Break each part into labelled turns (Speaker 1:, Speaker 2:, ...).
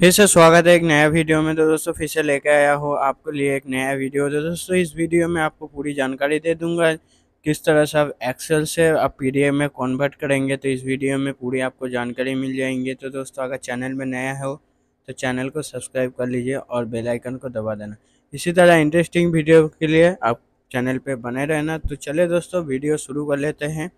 Speaker 1: फिर से स्वागत है एक नया वीडियो में तो दोस्तों फिर से लेके आया हो आपके लिए एक नया वीडियो तो दोस्तों इस वीडियो में आपको पूरी जानकारी दे दूंगा किस तरह से आप एक्सेल से आप पीडीएफ में कन्वर्ट करेंगे तो इस वीडियो में पूरी आपको जानकारी मिल जाएंगी तो दोस्तों अगर चैनल में नया हो तो चैनल को सब्सक्राइब कर लीजिए और बेलाइकन को दबा देना इसी तरह इंटरेस्टिंग वीडियो के लिए आप चैनल पर बने रहना तो चले दोस्तों वीडियो शुरू कर लेते हैं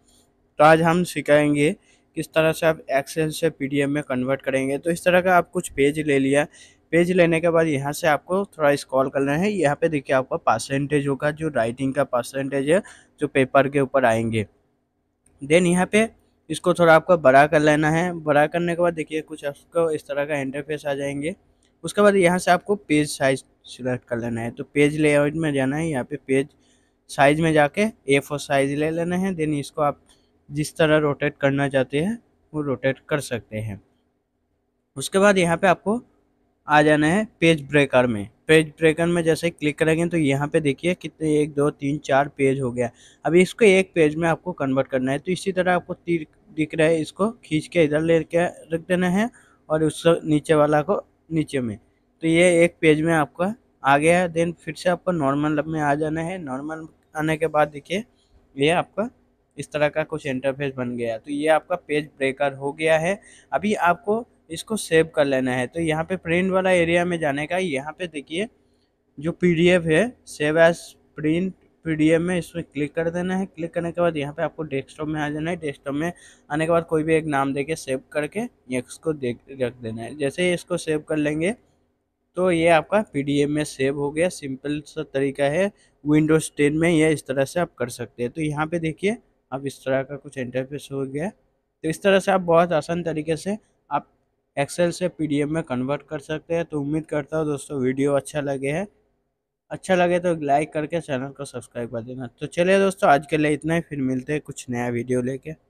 Speaker 1: तो आज हम सिखाएंगे किस तरह से आप एक्सेल से पीडीएफ में कन्वर्ट करेंगे तो इस तरह का आप कुछ पेज ले लिया पेज लेने के बाद यहाँ से आपको थोड़ा कर करना है यहाँ पे देखिए आपका परसेंटेज होगा जो राइटिंग का परसेंटेज है जो पेपर के ऊपर आएंगे देन यहाँ पे इसको थोड़ा आपका बड़ा कर लेना है बड़ा करने के बाद देखिए कुछ आपको इस तरह का इंटरफेस आ जाएंगे उसके बाद यहाँ से आपको पेज साइज सिलेक्ट कर लेना है तो पेज लेआउट में जाना है यहाँ पे पेज साइज में जाके ए फोर साइज ले लेना है देन इसको आप जिस तरह रोटेट करना चाहते हैं वो रोटेट कर सकते हैं उसके बाद यहाँ पे आपको आ जाना है पेज ब्रेकर में पेज ब्रेकर में जैसे क्लिक करेंगे तो यहाँ पे देखिए कितने एक दो तीन चार पेज हो गया अभी इसको एक पेज में आपको कन्वर्ट करना है तो इसी तरह आपको तीर दिख रहा है इसको खींच के इधर ले के रख देना है और उस नीचे वाला को नीचे में तो ये एक पेज में आपका आ गया है देन फिर से आपको नॉर्मल में आ जाना है नॉर्मल आने के बाद देखिए ये आपका इस तरह का कुछ इंटरफेस बन गया तो ये आपका पेज ब्रेकर हो गया है अभी आपको इसको सेव कर लेना है तो यहाँ पे प्रिंट वाला एरिया में जाने का यहाँ पे देखिए जो पीडीएफ है सेव एज प्रिंट पीडीएफ में इसमें क्लिक कर देना है क्लिक करने के बाद यहाँ पे आपको डेस्कटॉप में आ जाना है डेस्कटॉप में आने के बाद कोई भी एक नाम देके सेव करके इसको देख रख देना है जैसे इसको सेव कर लेंगे तो ये आपका पी में सेव हो गया सिंपल सा तरीका है विंडोज़ टेन में यह इस तरह से आप कर सकते हैं तो यहाँ पे देखिए अब इस तरह का कुछ इंटरफेस हो गया तो इस तरह से आप बहुत आसान तरीके से आप एक्सेल से पी में कन्वर्ट कर सकते हैं तो उम्मीद करता हूँ दोस्तों वीडियो अच्छा लगे है अच्छा लगे तो लाइक करके चैनल को सब्सक्राइब कर देना तो चलिए दोस्तों आज के लिए इतना ही फिर मिलते हैं कुछ नया वीडियो लेके